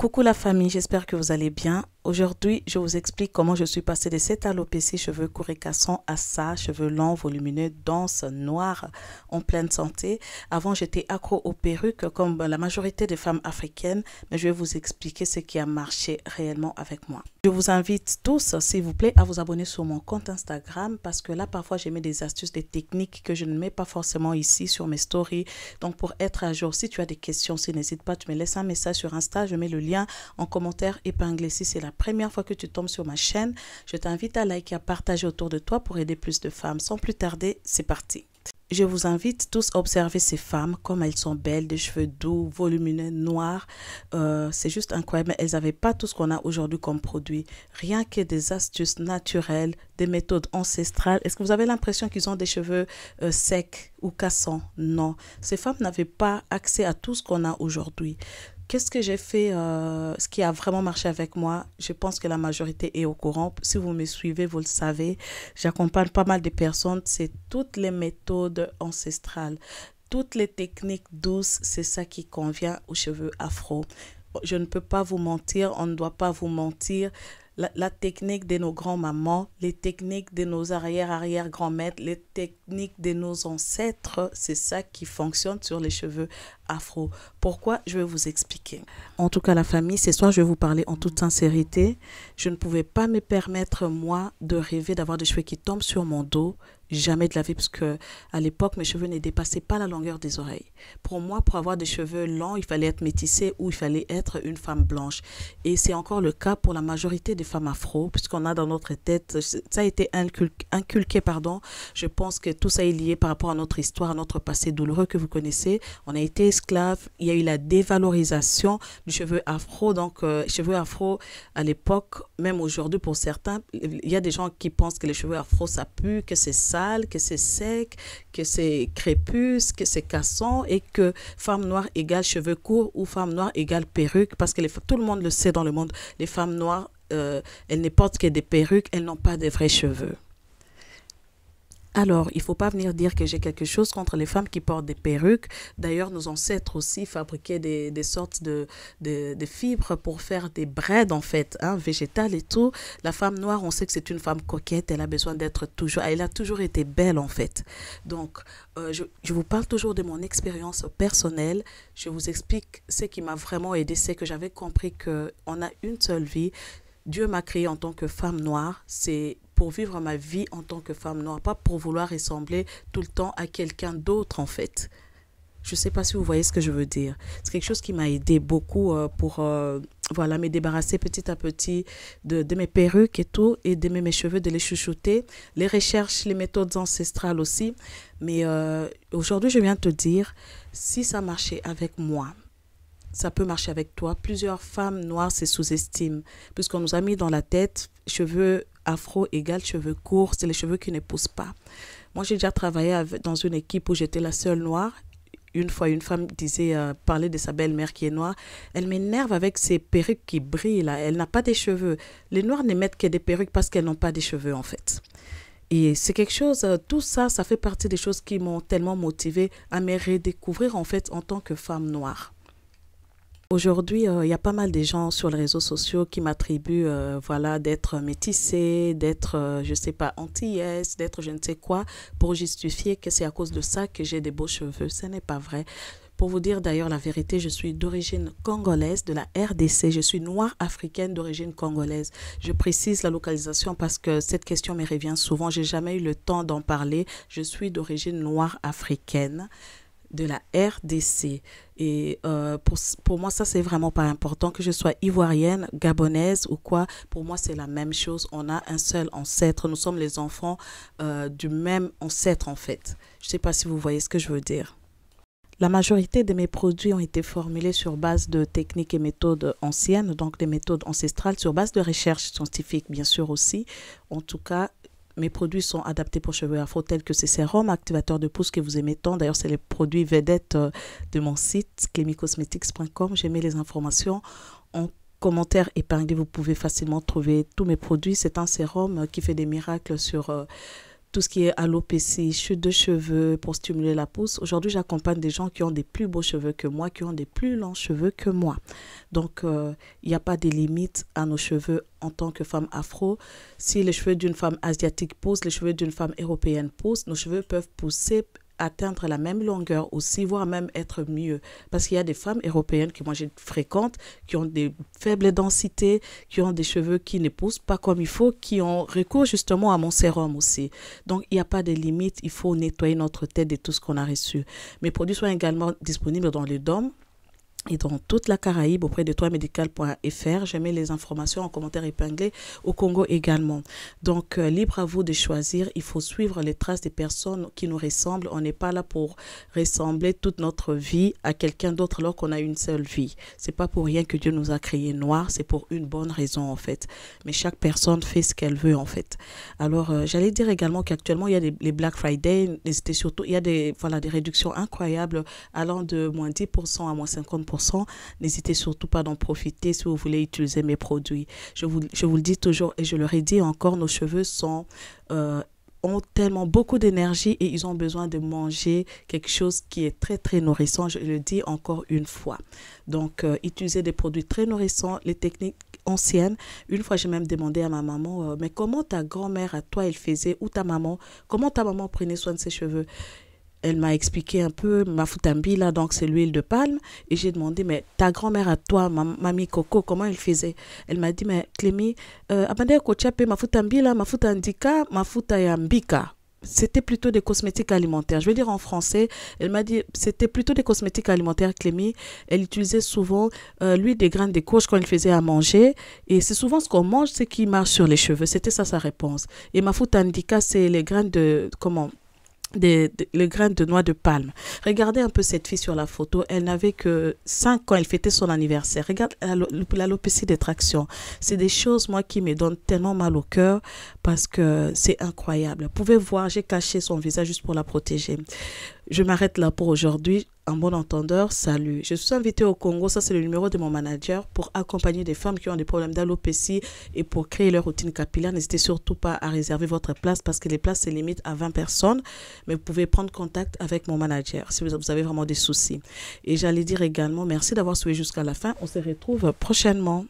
Coucou la famille, j'espère que vous allez bien. Aujourd'hui, je vous explique comment je suis passée de cette alopécie cheveux courts et cassants à ça, cheveux longs, volumineux, denses, noirs, en pleine santé. Avant, j'étais accro aux perruques comme la majorité des femmes africaines, mais je vais vous expliquer ce qui a marché réellement avec moi. Je vous invite tous, s'il vous plaît, à vous abonner sur mon compte Instagram parce que là, parfois, j'ai mis des astuces, des techniques que je ne mets pas forcément ici sur mes stories. Donc, pour être à jour, si tu as des questions, si n'hésite pas, tu me laisses un message sur Insta, je mets le lien en commentaire épinglé si c'est la première fois que tu tombes sur ma chaîne, je t'invite à liker, à partager autour de toi pour aider plus de femmes. Sans plus tarder, c'est parti. Je vous invite tous à observer ces femmes, comme elles sont belles, des cheveux doux, volumineux, noirs. Euh, c'est juste incroyable. Elles n'avaient pas tout ce qu'on a aujourd'hui comme produit. Rien que des astuces naturelles, des méthodes ancestrales. Est-ce que vous avez l'impression qu'ils ont des cheveux euh, secs ou cassants Non. Ces femmes n'avaient pas accès à tout ce qu'on a aujourd'hui. Qu'est-ce que j'ai fait, euh, ce qui a vraiment marché avec moi Je pense que la majorité est au courant. Si vous me suivez, vous le savez. J'accompagne pas mal de personnes. C'est toutes les méthodes ancestrales, toutes les techniques douces. C'est ça qui convient aux cheveux afro. Je ne peux pas vous mentir, on ne doit pas vous mentir la, technique de nos grands-mamans, les techniques de nos arrière-arrière-grands-mères, les techniques de nos ancêtres. C'est ça qui fonctionne sur les cheveux afro. Pourquoi Je vais vous expliquer. En tout cas, la famille, ce soir, je vais vous parler en toute sincérité. Je ne pouvais pas me permettre, moi, de rêver d'avoir des cheveux qui tombent sur mon dos. Jamais de la vie, parce que à l'époque, mes cheveux ne dépassaient pas la longueur des oreilles. Pour moi, pour avoir des cheveux longs, il fallait être métissé ou il fallait être une femme blanche. Et c'est encore le cas pour la majorité des femmes afro, puisqu'on a dans notre tête, euh, ça a été inculqué, pardon. Je pense que tout ça est lié par rapport à notre histoire, à notre passé douloureux que vous connaissez. On a été esclaves, il y a eu la dévalorisation du cheveu afro. Donc, euh, cheveux afro, à l'époque, même aujourd'hui pour certains, il y a des gens qui pensent que les cheveux afro, ça pue, que c'est sale, que c'est sec, que c'est crépus, que c'est cassant et que femme noire égale cheveux courts ou femme noire égale perruque, parce que tout le monde le sait dans le monde, les femmes noires euh, elles ne portent que des perruques, elles n'ont pas de vrais cheveux. Alors, il ne faut pas venir dire que j'ai quelque chose contre les femmes qui portent des perruques. D'ailleurs, nos ancêtres aussi fabriquaient des, sortes de, de, fibres pour faire des braids, en fait, hein, végétales et tout. La femme noire, on sait que c'est une femme coquette, elle a besoin d'être toujours, elle a toujours été belle, en fait. Donc, euh, je, je, vous parle toujours de mon expérience personnelle. Je vous explique ce qui m'a vraiment aidé, c'est que j'avais compris qu'on a une seule vie. Dieu m'a créé en tant que femme noire, c'est pour vivre ma vie en tant que femme noire, pas pour vouloir ressembler tout le temps à quelqu'un d'autre en fait. Je ne sais pas si vous voyez ce que je veux dire. C'est quelque chose qui m'a aidé beaucoup euh, pour euh, voilà, me débarrasser petit à petit de, mes perruques et tout, et d'aimer mes cheveux, de les chouchouter, les recherches, les méthodes ancestrales aussi. Mais euh, aujourd'hui, je viens te dire, si ça marchait avec moi, ça peut marcher avec toi. Plusieurs femmes noires se sous-estiment, puisqu'on nous a mis dans la tête cheveux afro égale cheveux courts, c'est les cheveux qui ne poussent pas. Moi, j'ai déjà travaillé dans une équipe où j'étais la seule noire. Une fois, une femme disait, euh, parler de sa belle-mère qui est noire. Elle m'énerve avec ses perruques qui brillent, Elle n'a pas des cheveux. Les noirs ne mettent que des perruques parce qu'elles n'ont pas des cheveux, en fait. Et c'est quelque chose, euh, tout ça, ça fait partie des choses qui m'ont tellement motivée à me redécouvrir, en fait, en tant que femme noire. Aujourd'hui, euh, il y a pas mal de gens sur les réseaux sociaux qui m'attribuent euh, voilà, d'être métissée, d'être, euh, je ne sais pas, antillaise, d'être je ne sais quoi, pour justifier que c'est à cause de ça que j'ai des beaux cheveux. Ce n'est pas vrai. Pour vous dire d'ailleurs la vérité, je suis d'origine congolaise, de la RDC. Je suis noire africaine d'origine congolaise. Je précise la localisation parce que cette question me revient souvent. J'ai jamais eu le temps d'en parler. Je suis d'origine noire africaine de la RDC. Et euh, pour, moi, ça, c'est vraiment pas important que je sois ivoirienne, gabonaise ou quoi. Pour moi, c'est la même chose. On a un seul ancêtre. Nous sommes les enfants euh, du même ancêtre, en fait. Je ne sais pas si vous voyez ce que je veux dire. La majorité de mes produits ont été formulés sur base de techniques et méthodes anciennes, donc des méthodes ancestrales, sur base de recherches scientifiques, bien sûr aussi. En tout cas, mes produits sont adaptés pour cheveux afro tels que ces sérums activateurs de pouce que vous aimez tant. D'ailleurs, c'est les produits vedettes euh, de mon site chemicosmetics.com. J'ai mis les informations en commentaire épinglé. Vous pouvez facilement trouver tous mes produits. C'est un sérum euh, qui fait des miracles sur euh, tout ce qui est à alopécie, chute de cheveux pour stimuler la pousse. Aujourd'hui, j'accompagne des gens qui ont des plus beaux cheveux que moi, qui ont des plus longs cheveux que moi. Donc, euh, il n'y a pas de limite à nos cheveux en tant que femme afro. Si les cheveux d'une femme asiatique poussent, les cheveux d'une femme européenne poussent, nos cheveux peuvent pousser atteindre la même longueur aussi, voire même être mieux. Parce qu'il y a des femmes européennes que moi je fréquente, qui ont des faibles densités, qui ont des cheveux qui ne poussent pas comme il faut, qui ont recours justement à mon sérum aussi. Donc il n'y a pas de limite, il faut nettoyer notre tête de tout ce qu'on a reçu. Mes produits sont également disponibles dans les dômes et dans toute la Caraïbe auprès de médical.fr Je mets les informations en commentaire épinglé au Congo également. Donc, euh, libre à vous de choisir. Il faut suivre les traces des personnes qui nous ressemblent. On n'est pas là pour ressembler toute notre vie à quelqu'un d'autre alors qu'on a une seule vie. C'est pas pour rien que Dieu nous a créés noirs. C'est pour une bonne raison en fait. Mais chaque personne fait ce qu'elle veut en fait. Alors, euh, j'allais dire également qu'actuellement, il y a les Black Friday. C'était surtout, il y a des, voilà, des réductions incroyables allant de moins 10% à moins 50%. N'hésitez surtout pas d'en profiter si vous voulez utiliser mes produits. Je vous, je vous le dis toujours et je le redis encore, nos cheveux sont... Euh, ont tellement beaucoup d'énergie et ils ont besoin de manger quelque chose qui est très très nourrissant, je le dis encore une fois. Donc euh, utiliser des produits très nourrissants, les techniques anciennes. Une fois j'ai même demandé à ma maman euh, mais comment ta grand-mère à toi elle faisait ou ta maman, comment ta maman prenait soin de ses cheveux elle m'a expliqué un peu ma mafutambila, là, donc c'est l'huile de palme. Et j'ai demandé, mais ta grand-mère à toi, mamie Coco, comment elle faisait Elle m'a dit, mais Clémy, euh, mafutayambika. C'était plutôt des cosmétiques alimentaires. Je veux dire en français, elle m'a dit, c'était plutôt des cosmétiques alimentaires, Clémy. Elle utilisait souvent euh, l'huile des graines de courge quand elle faisait à manger. Et c'est souvent ce qu'on mange, ce qui marche sur les cheveux. C'était ça sa réponse. Et ma mafutandika, c'est les graines de, comment des, les graines de noix de palme. Regardez un peu cette fille sur la photo. Elle n'avait que 5 ans. Elle fêtait son anniversaire. Regarde l'alopécie des tractions. C'est des choses, moi, qui me donnent tellement mal au cœur parce que c'est incroyable. Vous pouvez voir, j'ai caché son visage juste pour la protéger. Je m'arrête là pour aujourd'hui. Un bon entendeur, salut. Je suis invitée au Congo, ça c'est le numéro de mon manager, pour accompagner des femmes qui ont des problèmes d'alopécie et pour créer leur routine capillaire. N'hésitez surtout pas à réserver votre place parce que les places se limitent à 20 personnes, mais vous pouvez prendre contact avec mon manager si vous avez vraiment des soucis. Et j'allais dire également merci d'avoir suivi jusqu'à la fin. On se retrouve prochainement.